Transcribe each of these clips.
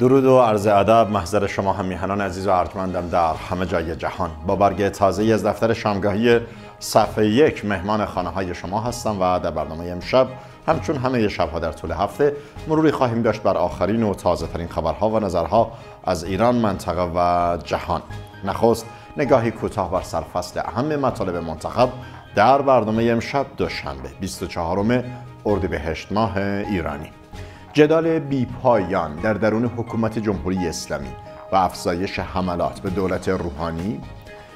درود و عرض ادب محضر شما همیهنان عزیز و ارجمندم در همه جای جهان با برگ تازه از دفتر شامگاهی صفحه یک مهمان خانه های شما هستم و در برنامه امشب همچون همه شبها در طول هفته مروری خواهیم داشت بر آخرین و تازه ترین خبرها و نظرها از ایران منطقه و جهان نخست نگاهی کوتاه بر سرفصل اهم مطالب منتخب در برنامه امشب دوشنبه 24 اردیبهشت ماه ایرانی جدال بیپایان در درون حکومت جمهوری اسلامی و افزایش حملات به دولت روحانی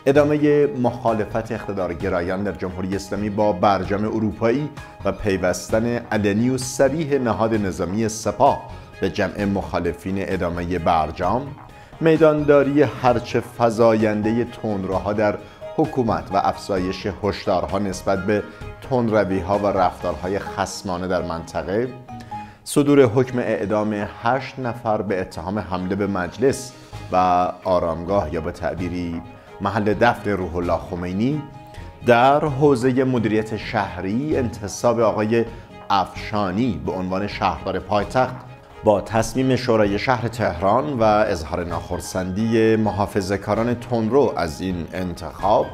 ادامه مخالفت اقتدارگرایان در جمهوری اسلامی با برجام اروپایی و پیوستن علنی و سریح نهاد نظامی سپاه به جمع مخالفین ادامه برجام میدانداری هرچه فضاینده تندروها در حکومت و افزایش هشدارها نسبت به تندرویها و رفتارهای خسمانه در منطقه صدور حکم اعدام 8 نفر به اتهام حمله به مجلس و آرامگاه یا به تعبیری محل دفن روح الله خمینی در حوزه مدیریت شهری انتصاب آقای افشانی به عنوان شهردار پایتخت با تصمیم شورای شهر تهران و اظهار ناخرسندی محافظهکاران تندرو از این انتخاب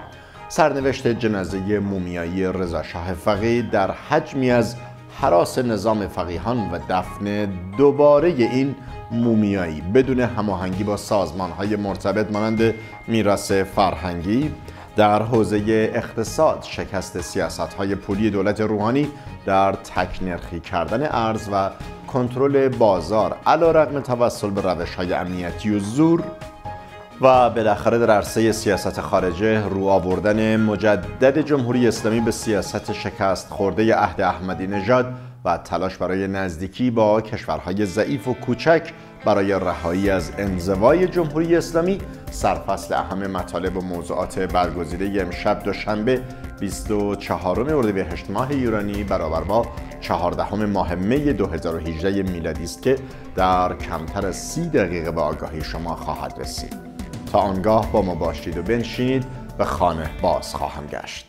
سرنوشت جنازه مومیایی رضا شاه فقید در حجمی از حراس نظام فقیهان و دفن دوباره این مومیایی بدون هماهنگی با سازمان های مرتبط مانند میراث فرهنگی در حوزه اقتصاد شکست سیاست های پولی دولت روحانی در تکنرخی کردن ارز و کنترل بازار علا رقم توسل به روش های امنیتی و زور و بالاخره در عرصه سیاست خارجه رو آوردن مجدد جمهوری اسلامی به سیاست شکست خورده عهد احمدی نژاد و تلاش برای نزدیکی با کشورهای ضعیف و کوچک برای رهایی از انزوای جمهوری اسلامی سرفصل اهم مطالب و موضوعات برگزیده امشب دوشنبه 24 اردیبهشت ماه ایرانی برابر با 14 ماه می 2018 میلادی است که در کمتر از 30 دقیقه به آگاهی شما خواهد رسید. تا آنگاه با ما باشید و بنشینید به خانه باز خواهم گشت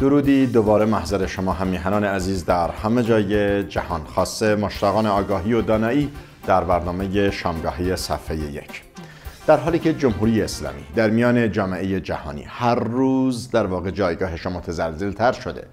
درودی دوباره محضر شما همیهنان عزیز در همه جای جهان خاصه مشتاقان آگاهی و دانایی در برنامه شامگاهی صفحه یک در حالی که جمهوری اسلامی در میان جامعه جهانی هر روز در واقع جایگاهش متزلزل تر شده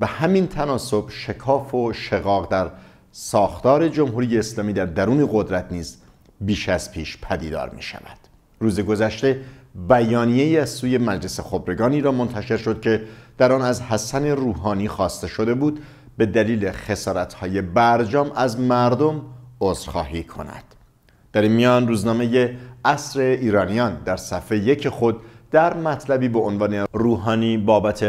و همین تناسب شکاف و شقاق در ساختار جمهوری اسلامی در درون قدرت نیز بیش از پیش پدیدار می شود روز گذشته بیانیه از سوی مجلس خبرگانی را منتشر شد که در آن از حسن روحانی خواسته شده بود به دلیل خسارتهای برجام از مردم عذرخواهی کند در این میان روزنامه اصر ایرانیان در صفحه یک خود در مطلبی به عنوان روحانی بابت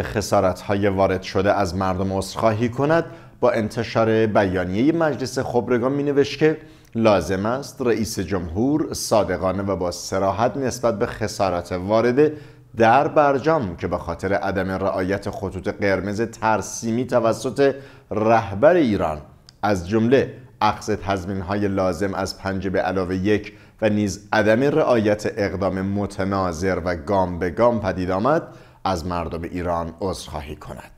های وارد شده از مردم عذرخواهی کند با انتشار بیانیه مجلس خبرگان می نوشت که لازم است رئیس جمهور صادقانه و با سراحت نسبت به خسارات وارده در برجام که به خاطر عدم رعایت خطوط قرمز ترسیمی توسط رهبر ایران از جمله اخذ تضمین های لازم از پنج به علاوه یک و نیز عدم رعایت اقدام متناظر و گام به گام پدید آمد از مردم ایران عذرخواهی کند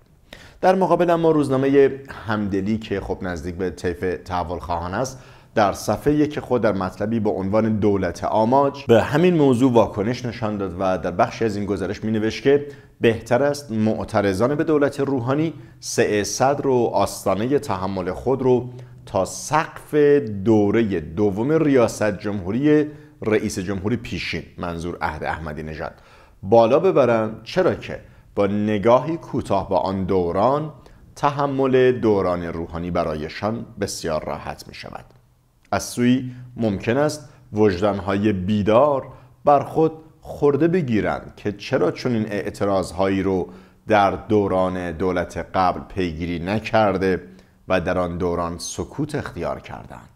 در مقابل اما روزنامه همدلی که خب نزدیک به طیف تحول خواهان است در صفحه یک خود در مطلبی با عنوان دولت آماج به همین موضوع واکنش نشان داد و در بخشی از این گزارش می نوشت که بهتر است معترضان به دولت روحانی سعه صدر و آستانه تحمل خود رو تا سقف دوره دوم ریاست جمهوری رئیس جمهوری پیشین منظور عهد احمدی نژاد بالا ببرند چرا که با نگاهی کوتاه به آن دوران تحمل دوران روحانی برایشان بسیار راحت می شود از سوی ممکن است های بیدار بر خود خورده بگیرند که چرا چنین اعتراضهایی رو در دوران دولت قبل پیگیری نکرده و در آن دوران سکوت اختیار کردند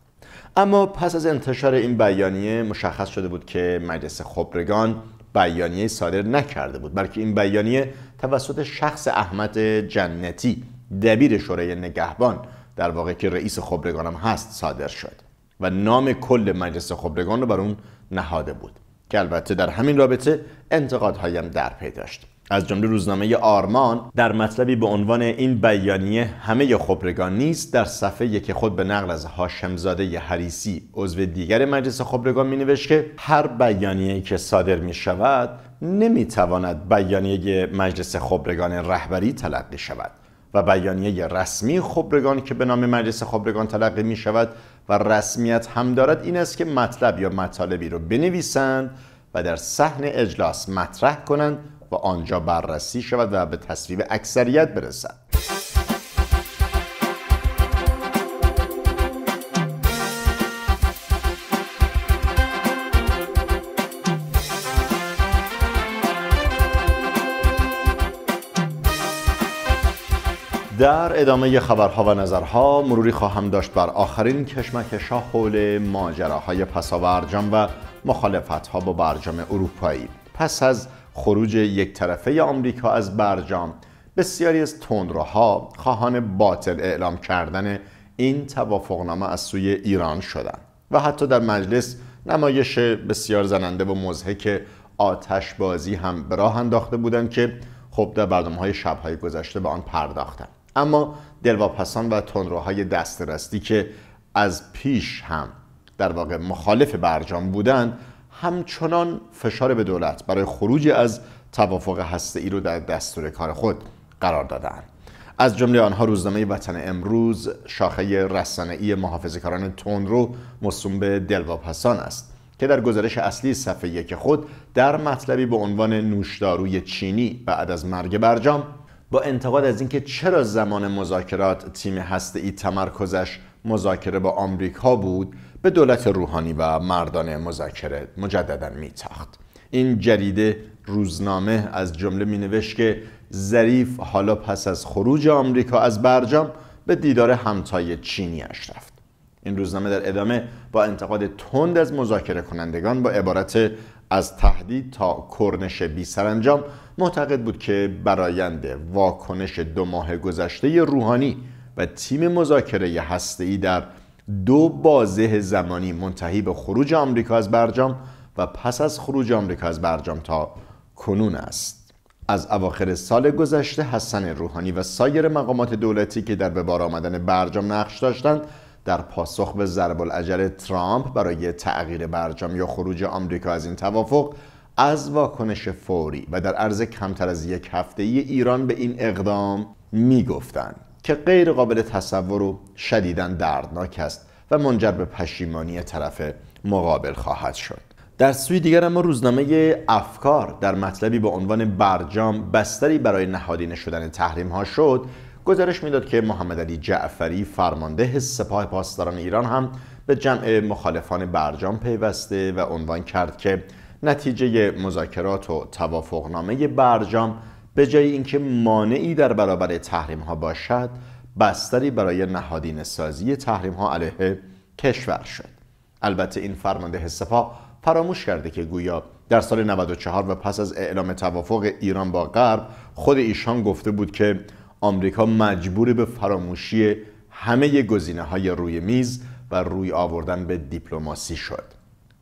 اما پس از انتشار این بیانیه مشخص شده بود که مجلس خبرگان بیانیه صادر نکرده بود بلکه این بیانیه توسط شخص احمد جنتی دبیر شورای نگهبان در واقع که رئیس هم هست صادر شد و نام کل مجلس خبرگان رو بر اون نهاده بود که البته در همین رابطه انتقادهایم در پی داشت از جمله روزنامه آرمان در مطلبی به عنوان این بیانیه همه خبرگان نیست در صفحه یک خود به نقل از هاشمزاده حریسی عضو دیگر مجلس خبرگان می نوشت که هر بیانیه که صادر می شود نمی تواند بیانیه مجلس خبرگان رهبری تلقی شود و بیانیه رسمی خبرگان که به نام مجلس خبرگان تلقی می شود و رسمیت هم دارد این است که مطلب یا مطالبی را بنویسند و در صحن اجلاس مطرح کنند و آنجا بررسی شود و به تصویب اکثریت برسد در ادامه خبرها و نظرها مروری خواهم داشت بر آخرین کشمکش ها حول ماجراهای پساورجام و مخالفتها با برجام اروپایی پس از خروج یک طرفه آمریکا از برجام بسیاری از تندروها خواهان باطل اعلام کردن این توافقنامه از سوی ایران شدند و حتی در مجلس نمایش بسیار زننده و مزهک آتش بازی هم به راه انداخته بودند که خب در بردم های شبهای گذشته به آن پرداختند اما دلواپسان و تندروهای دسترستی که از پیش هم در واقع مخالف برجام بودند همچنان فشار به دولت برای خروج از توافق ای رو در دستور کار خود قرار دادن از جمله آنها روزنامه وطن امروز شاخه رسانه‌ای کاران تون رو مصوم به دلواپسان است که در گزارش اصلی صفحه یک خود در مطلبی به عنوان نوشداروی چینی بعد از مرگ برجام با انتقاد از اینکه چرا زمان مذاکرات تیم ای تمرکزش مذاکره با آمریکا بود به دولت روحانی و مردان مذاکره مجددا میتاخت این جریده روزنامه از جمله مینوشت که ظریف حالا پس از خروج آمریکا از برجام به دیدار همتای چینیاش رفت این روزنامه در ادامه با انتقاد تند از مذاکره کنندگان با عبارت از تهدید تا کرنش بی سرانجام معتقد بود که برایند واکنش دو ماه گذشته روحانی و تیم مذاکره هسته‌ای در دو بازه زمانی منتهی به خروج آمریکا از برجام و پس از خروج آمریکا از برجام تا کنون است از اواخر سال گذشته حسن روحانی و سایر مقامات دولتی که در به بار آمدن برجام نقش داشتند در پاسخ به ضرب العجل ترامپ برای تغییر برجام یا خروج آمریکا از این توافق از واکنش فوری و در عرض کمتر از یک هفته ای ایران به این اقدام گفتند. که غیر قابل تصور و شدیدن دردناک است و منجر به پشیمانی طرف مقابل خواهد شد در سوی دیگر اما روزنامه افکار در مطلبی به عنوان برجام بستری برای نهادینه شدن تحریم ها شد گزارش میداد که محمد علی جعفری فرمانده سپاه پاسداران ایران هم به جمع مخالفان برجام پیوسته و عنوان کرد که نتیجه مذاکرات و توافقنامه برجام به جای اینکه مانعی در برابر تحریم ها باشد بستری برای نهادین سازی تحریم ها علیه کشور شد البته این فرمانده سپاه فراموش کرده که گویا در سال 94 و پس از اعلام توافق ایران با غرب خود ایشان گفته بود که آمریکا مجبور به فراموشی همه گزینه های روی میز و روی آوردن به دیپلماسی شد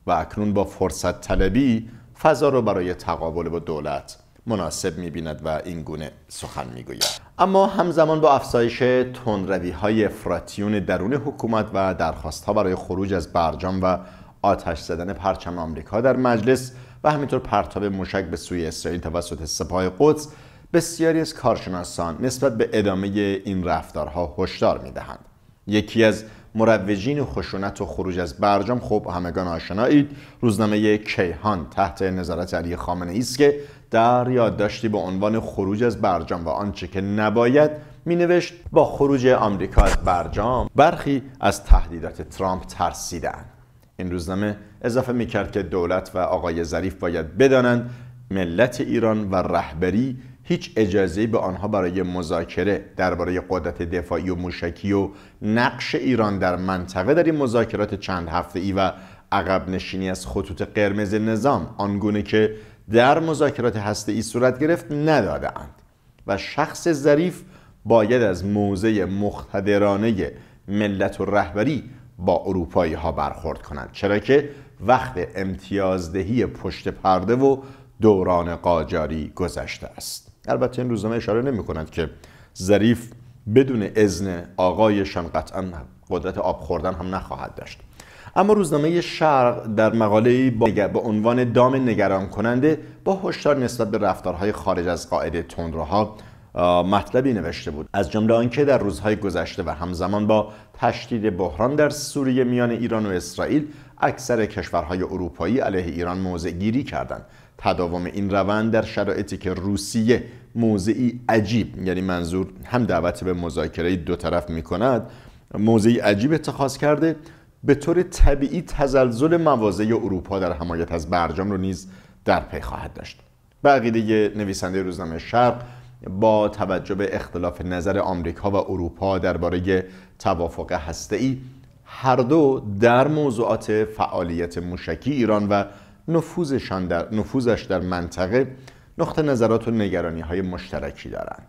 و اکنون با فرصت طلبی فضا را برای تقابل با دولت مناسب میبیند و این گونه سخن میگوید اما همزمان با افزایش تندروی های افراتیون درون حکومت و درخواست ها برای خروج از برجام و آتش زدن پرچم آمریکا در مجلس و همینطور پرتاب مشک به سوی اسرائیل توسط سپاه قدس بسیاری از کارشناسان نسبت به ادامه این رفتارها هشدار میدهند یکی از مروجین خشونت و خروج از برجام خب همگان آشنایید روزنامه کیهان تحت نظارت علی خامنه است که در یادداشتی به عنوان خروج از برجام و آنچه که نباید می نوشت با خروج آمریکا از برجام برخی از تهدیدات ترامپ ترسیدن این روزنامه اضافه می کرد که دولت و آقای ظریف باید بدانند ملت ایران و رهبری هیچ اجازه به آنها برای مذاکره درباره قدرت دفاعی و موشکی و نقش ایران در منطقه در این مذاکرات چند هفته ای و عقب نشینی از خطوط قرمز نظام آنگونه که در مذاکرات هسته ای صورت گرفت ندادهاند و شخص ظریف باید از موزه مختدرانه ملت و رهبری با اروپایی ها برخورد کند چرا که وقت امتیازدهی پشت پرده و دوران قاجاری گذشته است البته این روزنامه اشاره نمی کند که ظریف بدون اذن آقایشان قطعا قدرت آب خوردن هم نخواهد داشت اما روزنامه شرق در مقاله با, با عنوان دام نگران کننده با هشدار نسبت به رفتارهای خارج از قاعده تندروها مطلبی نوشته بود از جمله آنکه در روزهای گذشته و همزمان با تشدید بحران در سوریه میان ایران و اسرائیل اکثر کشورهای اروپایی علیه ایران موضع گیری کردند تداوم این روند در شرایطی که روسیه موضعی عجیب یعنی منظور هم دعوت به مذاکره دو طرف می کند موضعی عجیب اتخاذ کرده به طور طبیعی تزلزل مواضع اروپا در حمایت از برجام رو نیز در پی خواهد داشت عقیده نویسنده روزنامه شرق با توجه به اختلاف نظر آمریکا و اروپا درباره توافق هسته‌ای هر دو در موضوعات فعالیت موشکی ایران و نفوذشان در نفوذش در منطقه نقطه نظرات و نگرانی های مشترکی دارند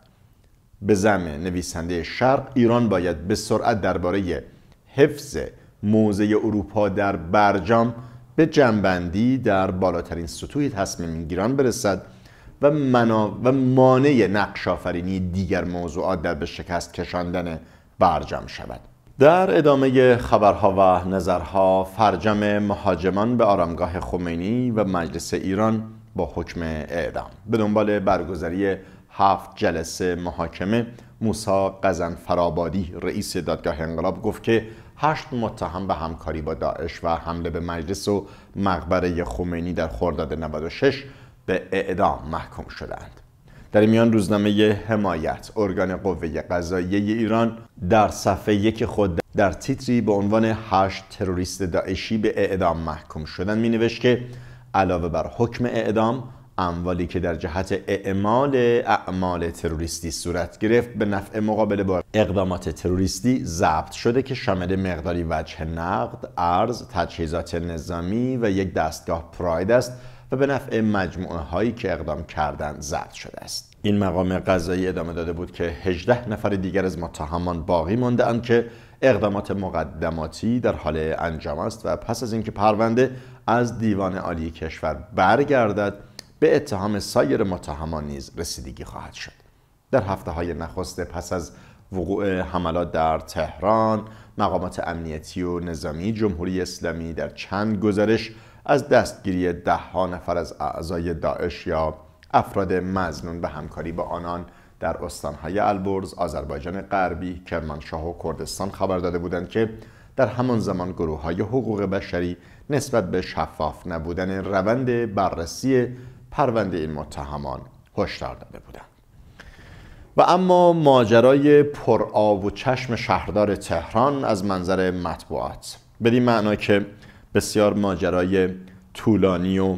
به زم نویسنده شرق ایران باید به سرعت درباره حفظ موزه اروپا در برجام به جنبندی در بالاترین سطوح تصمیم گیران برسد و, منا و مانع نقش آفرینی دیگر موضوعات در به شکست کشاندن برجام شود در ادامه خبرها و نظرها فرجم مهاجمان به آرامگاه خمینی و مجلس ایران با حکم اعدام به دنبال برگزاری هفت جلسه محاکمه موسا قزن فرابادی رئیس دادگاه انقلاب گفت که هشت متهم به همکاری با داعش و حمله به مجلس و مقبره خمینی در خرداد 96 به اعدام محکوم شدند در میان روزنامه حمایت ارگان قوه قضاییه ایران در صفحه یک خود در تیتری به عنوان هشت تروریست داعشی به اعدام محکوم شدن می نوشت که علاوه بر حکم اعدام اموالی که در جهت اعمال اعمال تروریستی صورت گرفت به نفع مقابله با اقدامات تروریستی ضبط شده که شامل مقداری وجه نقد، ارز، تجهیزات نظامی و یک دستگاه پراید است و به نفع مجموعه هایی که اقدام کردن زد شده است این مقام قضایی ادامه داده بود که 18 نفر دیگر از متهمان باقی مانده اند که اقدامات مقدماتی در حال انجام است و پس از اینکه پرونده از دیوان عالی کشور برگردد به اتهام سایر متهمان نیز رسیدگی خواهد شد در هفته های نخست پس از وقوع حملات در تهران مقامات امنیتی و نظامی جمهوری اسلامی در چند گزارش از دستگیری ده ها نفر از اعضای داعش یا افراد مزنون به همکاری با آنان در استانهای البرز، آذربایجان غربی، کرمانشاه و کردستان خبر داده بودند که در همان زمان گروه های حقوق بشری نسبت به شفاف نبودن روند بررسی پرونده این متهمان هشدار داده بودند. و اما ماجرای پرآو و چشم شهردار تهران از منظر مطبوعات بدین معنا که بسیار ماجرای طولانی و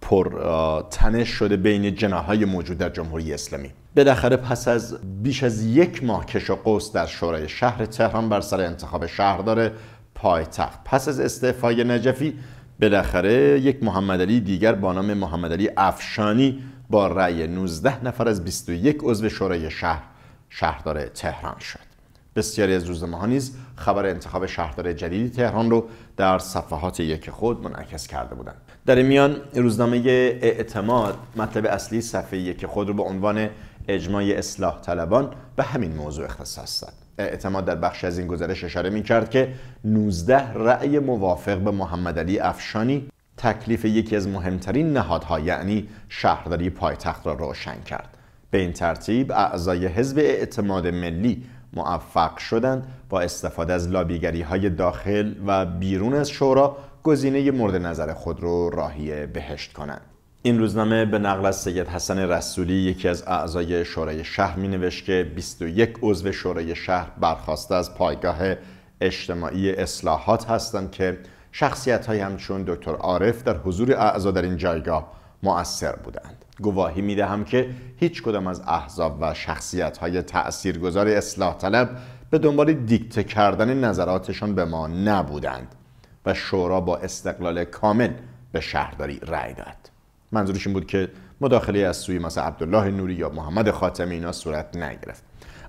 پر تنش شده بین جناهای موجود در جمهوری اسلامی بالاخره پس از بیش از یک ماه کش و قوس در شورای شهر تهران بر سر انتخاب شهردار پایتخت پس از استعفای نجفی بالاخره یک محمد علی دیگر با نام محمد علی افشانی با رأی 19 نفر از 21 عضو شورای شهر شهردار تهران شد بسیاری از روزنامه ها نیز خبر انتخاب شهردار جدید تهران رو در صفحات یک خود منعکس کرده بودند در این میان روزنامه اعتماد مطلب اصلی صفحه یک خود رو به عنوان اجماع اصلاح طلبان به همین موضوع اختصاص داد اعتماد در بخش از این گزارش اشاره می کرد که 19 رأی موافق به محمد علی افشانی تکلیف یکی از مهمترین نهادها یعنی شهرداری پایتخت را روشن کرد به این ترتیب اعضای حزب اعتماد ملی موفق شدند با استفاده از لابیگری های داخل و بیرون از شورا گزینه مورد نظر خود رو راهی بهشت کنند این روزنامه به نقل از سید حسن رسولی یکی از اعضای شورای شهر می نوشت که 21 عضو شورای شهر برخواسته از پایگاه اجتماعی اصلاحات هستند که شخصیت های همچون دکتر عارف در حضور اعضا در این جایگاه مؤثر بودند گواهی می دهم که هیچ کدام از احزاب و شخصیت های تأثیرگذار اصلاح طلب به دنبال دیکته کردن نظراتشان به ما نبودند و شورا با استقلال کامل به شهرداری رأی داد منظورش این بود که مداخله از سوی مثلا عبدالله نوری یا محمد خاتمی اینا صورت نگرفت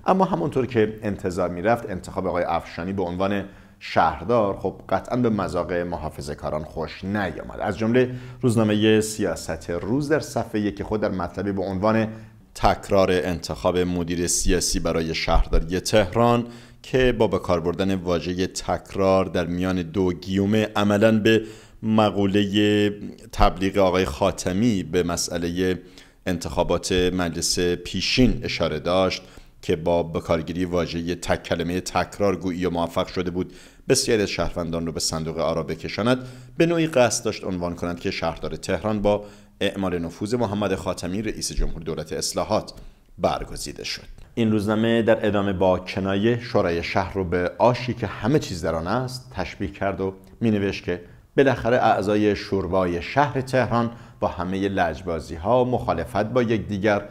اما همونطور که انتظار میرفت انتخاب آقای افشانی به عنوان شهردار خب قطعا به مذاق محافظه کاران خوش نیامد از جمله روزنامه سیاست روز در صفحه یک خود در مطلبی به عنوان تکرار انتخاب مدیر سیاسی برای شهرداری تهران که با به بردن واژه تکرار در میان دو گیومه عملا به مقوله تبلیغ آقای خاتمی به مسئله انتخابات مجلس پیشین اشاره داشت که با بکارگیری واژه تک کلمه تکرار گویی و موفق شده بود بسیاری از شهروندان رو به صندوق آرا بکشاند به نوعی قصد داشت عنوان کنند که شهردار تهران با اعمال نفوذ محمد خاتمی رئیس جمهور دولت اصلاحات برگزیده شد این روزنامه در ادامه با کنایه شورای شهر رو به آشی که همه چیز در آن است تشبیه کرد و مینوشت که بالاخره اعضای شورای شهر تهران با همه لجبازی ها مخالفت با یکدیگر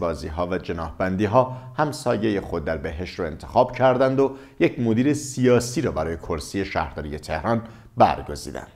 بازی ها و جناحبندی ها همسایه خود در بهش رو انتخاب کردند و یک مدیر سیاسی را برای کرسی شهرداری تهران برگزیدند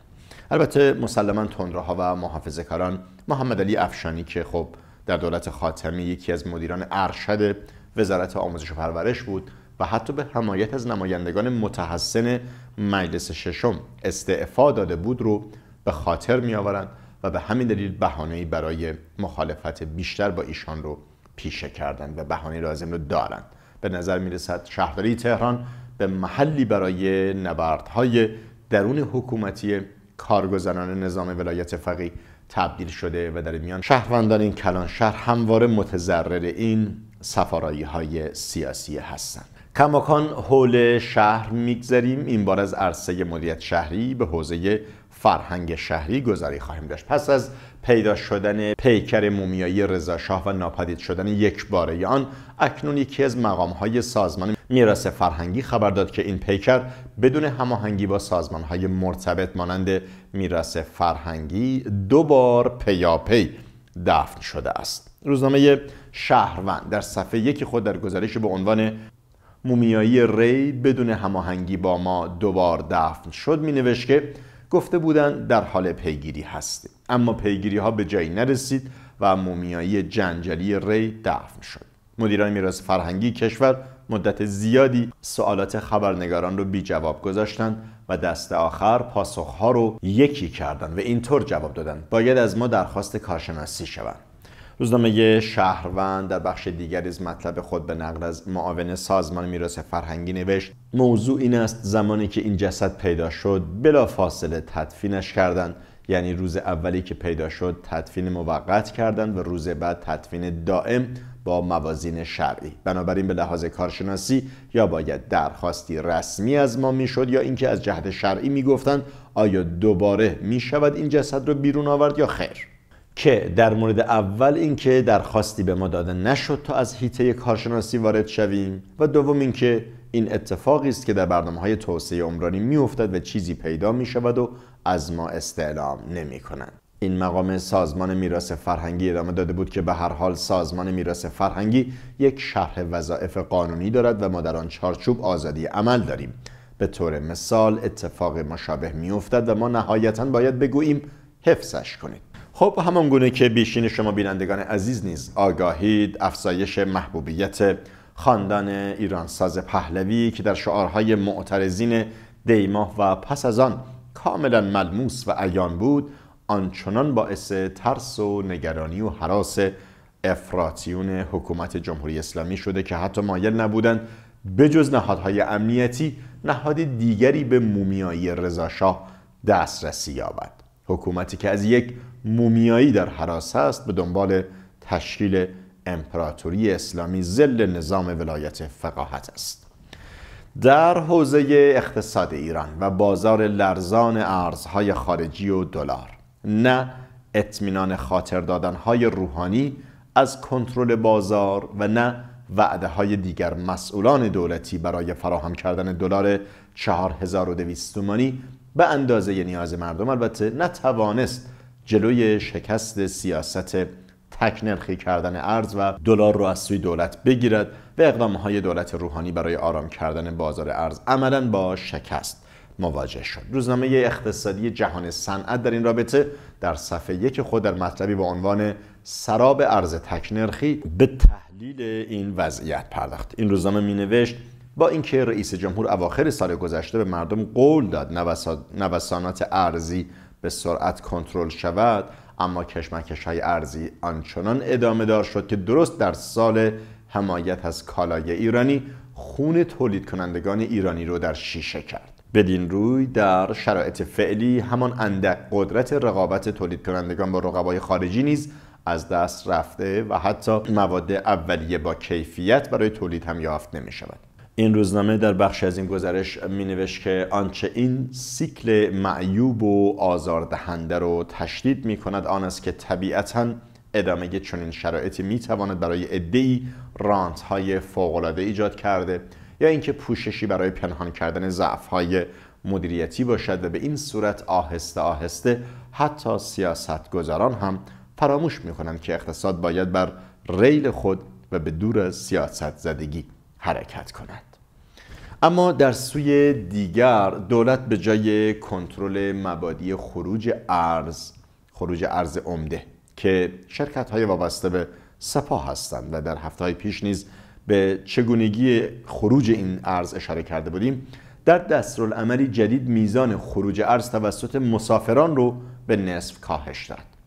البته مسلما تندروها و محافظه کاران محمد علی افشانی که خب در دولت خاتمی یکی از مدیران ارشد وزارت آموزش و پرورش بود و حتی به حمایت از نمایندگان متحسن مجلس ششم استعفا داده بود رو به خاطر می آورند و به همین دلیل بهانه‌ای برای مخالفت بیشتر با ایشان رو پیشه کردن و بهانه لازم رو دارند به نظر میرسد شهرداری تهران به محلی برای نبردهای درون حکومتی کارگزاران نظام ولایت فقی تبدیل شده و در میان شهروندان این کلان شهر همواره متضرر این سفارایی های سیاسی هستند کماکان حول شهر میگذریم این بار از عرصه مدیریت شهری به حوزه فرهنگ شهری گذاری خواهیم داشت پس از پیدا شدن پیکر مومیایی رضاشاه و ناپدید شدن یک باره آن اکنون یکی از مقامهای سازمان میراث فرهنگی خبر داد که این پیکر بدون هماهنگی با سازمانهای مرتبط مانند میراث فرهنگی دو بار پیاپی دفن شده است روزنامه شهروند در صفحه یکی خود در گزارش به عنوان مومیایی ری بدون هماهنگی با ما دوبار دفن شد می که گفته بودند در حال پیگیری هستیم اما پیگیری ها به جایی نرسید و مومیایی جنجالی ری دفن شد مدیران میراث فرهنگی کشور مدت زیادی سوالات خبرنگاران رو بی جواب گذاشتند و دست آخر پاسخها رو یکی کردند و اینطور جواب دادند باید از ما درخواست کارشناسی شوند روزنامه شهروند در بخش دیگری از مطلب خود به نقل از معاون سازمان میراث فرهنگی نوشت موضوع این است زمانی که این جسد پیدا شد بلا فاصله تدفینش کردند یعنی روز اولی که پیدا شد تدفین موقت کردند و روز بعد تدفین دائم با موازین شرعی بنابراین به لحاظ کارشناسی یا باید درخواستی رسمی از ما میشد یا اینکه از جهت شرعی میگفتند آیا دوباره میشود این جسد را بیرون آورد یا خیر که در مورد اول اینکه درخواستی به ما داده نشد تا از هیته کارشناسی وارد شویم و دوم اینکه این اتفاقی است که در برنامه های توسعه عمرانی میافتد و چیزی پیدا می شود و از ما استعلام نمی کنند. این مقام سازمان میراث فرهنگی ادامه داده بود که به هر حال سازمان میراث فرهنگی یک شرح وظایف قانونی دارد و ما در آن چارچوب آزادی عمل داریم به طور مثال اتفاق مشابه میافتد و ما نهایتا باید بگوییم حفظش کنید خب همان گونه که بیشین شما بینندگان عزیز نیز آگاهید افزایش محبوبیت خاندان ایرانساز پهلوی که در شعارهای معترضین دیماه و پس از آن کاملا ملموس و عیان بود آنچنان باعث ترس و نگرانی و حراس افراتیون حکومت جمهوری اسلامی شده که حتی مایل نبودند بجز نهادهای امنیتی نهاد دیگری به مومیایی رضاشاه دسترسی یابد حکومتی که از یک مومیایی در حراس است به دنبال تشکیل امپراتوری اسلامی زل نظام ولایت فقاهت است در حوزه اقتصاد ایران و بازار لرزان ارزهای خارجی و دلار نه اطمینان خاطر دادنهای روحانی از کنترل بازار و نه وعده های دیگر مسئولان دولتی برای فراهم کردن دلار 4200 تومانی به اندازه نیاز مردم البته نتوانست جلوی شکست سیاست تکنرخی کردن ارز و دلار رو از سوی دولت بگیرد و اقدام های دولت روحانی برای آرام کردن بازار ارز عملا با شکست مواجه شد روزنامه اقتصادی جهان صنعت در این رابطه در صفحه یک خود در مطلبی با عنوان سراب ارز تکنرخی به تحلیل این وضعیت پرداخت این روزنامه مینوشت با اینکه رئیس جمهور اواخر سال گذشته به مردم قول داد نوسانات ارزی به سرعت کنترل شود اما کشمکش های ارزی آنچنان ادامه دار شد که درست در سال حمایت از کالای ایرانی خون تولید کنندگان ایرانی رو در شیشه کرد بدین روی در شرایط فعلی همان اندک قدرت رقابت تولید کنندگان با رقبای خارجی نیز از دست رفته و حتی مواد اولیه با کیفیت برای تولید هم یافت نمی شود این روزنامه در بخش از این گزارش می نوشت که آنچه این سیکل معیوب و آزاردهنده رو تشدید می کند آن است که طبیعتا ادامه چنین شرایطی می تواند برای ادهی رانت های فوقلاده ایجاد کرده یا اینکه پوششی برای پنهان کردن ضعف های مدیریتی باشد و به این صورت آهسته آهسته حتی سیاست گذاران هم فراموش می کنند که اقتصاد باید بر ریل خود و به دور از سیاست زدگی حرکت کند اما در سوی دیگر دولت به جای کنترل مبادی خروج ارز خروج ارز عمده که شرکت های وابسته به سپاه هستند و در هفته های پیش نیز به چگونگی خروج این ارز اشاره کرده بودیم در دستورالعملی جدید میزان خروج ارز توسط مسافران رو به نصف کاهش داد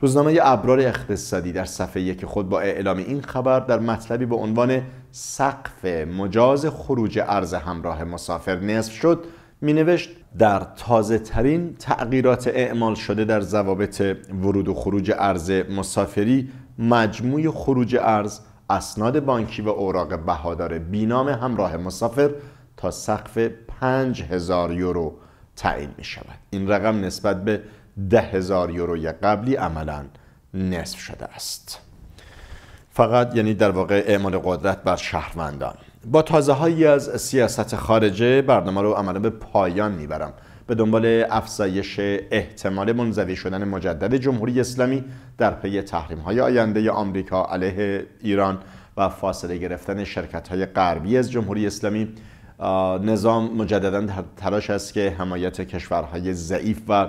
روزنامه ابرار اقتصادی در صفحه یک خود با اعلام این خبر در مطلبی به عنوان سقف مجاز خروج ارز همراه مسافر نصف شد می نوشت در تازه ترین تغییرات اعمال شده در ضوابط ورود و خروج ارز مسافری مجموع خروج ارز اسناد بانکی و اوراق بهادار بینام همراه مسافر تا سقف 5000 یورو تعیین می شود این رقم نسبت به ده هزار یوروی قبلی عملا نصف شده است فقط یعنی در واقع اعمال قدرت بر شهروندان با تازه هایی از سیاست خارجه برنامه رو عملا به پایان میبرم به دنبال افزایش احتمال منزوی شدن مجدد جمهوری اسلامی در پی تحریم های آینده آمریکا علیه ایران و فاصله گرفتن شرکت های غربی از جمهوری اسلامی نظام مجددا تلاش است که حمایت کشورهای ضعیف و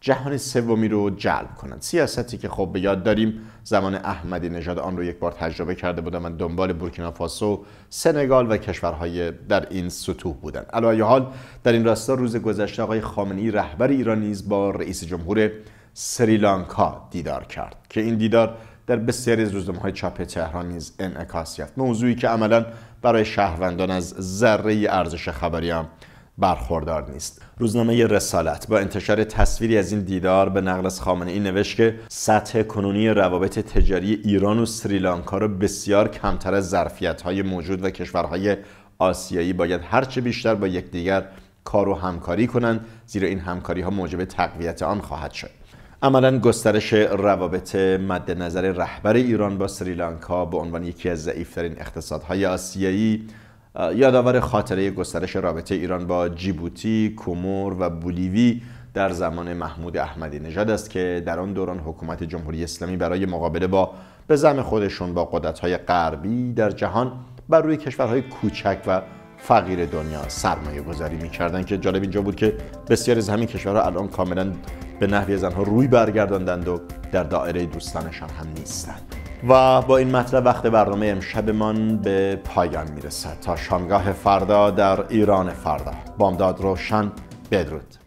جهان سومی رو جلب کنند سیاستی که خب به یاد داریم زمان احمدی نژاد آن رو یک بار تجربه کرده بودم من دنبال بورکینافاسو سنگال و کشورهای در این سطوح بودند علی حال در این راستا روز گذشته آقای خامنی رهبر ایران نیز با رئیس جمهور سریلانکا دیدار کرد که این دیدار در بسیاری از های چاپ تهران نیز انعکاس یافت موضوعی که عملا برای شهروندان از ذره ارزش خبری برخوردار نیست روزنامه رسالت با انتشار تصویری از این دیدار به نقل از خامنه ای نوشت که سطح کنونی روابط تجاری ایران و سریلانکا را بسیار کمتر از های موجود و کشورهای آسیایی باید هرچه بیشتر با یکدیگر کار و همکاری کنند زیرا این همکاری ها موجب تقویت آن خواهد شد عملا گسترش روابط مد نظر رهبر ایران با سریلانکا به عنوان یکی از ضعیفترین اقتصادهای آسیایی یادآور خاطره گسترش رابطه ایران با جیبوتی، کومور و بولیوی در زمان محمود احمدی نژاد است که در آن دوران حکومت جمهوری اسلامی برای مقابله با به زم خودشون با قدرت‌های غربی در جهان بر روی کشورهای کوچک و فقیر دنیا سرمایه گذاری کردن که جالب اینجا بود که بسیاری از همین کشورها الان کاملا به نحوی زنها روی برگرداندند و در دائره دوستانشان هم نیستند و با این مطلب وقت برنامه امشبمان به پایان میرسد تا شامگاه فردا در ایران فردا بامداد روشن بدرود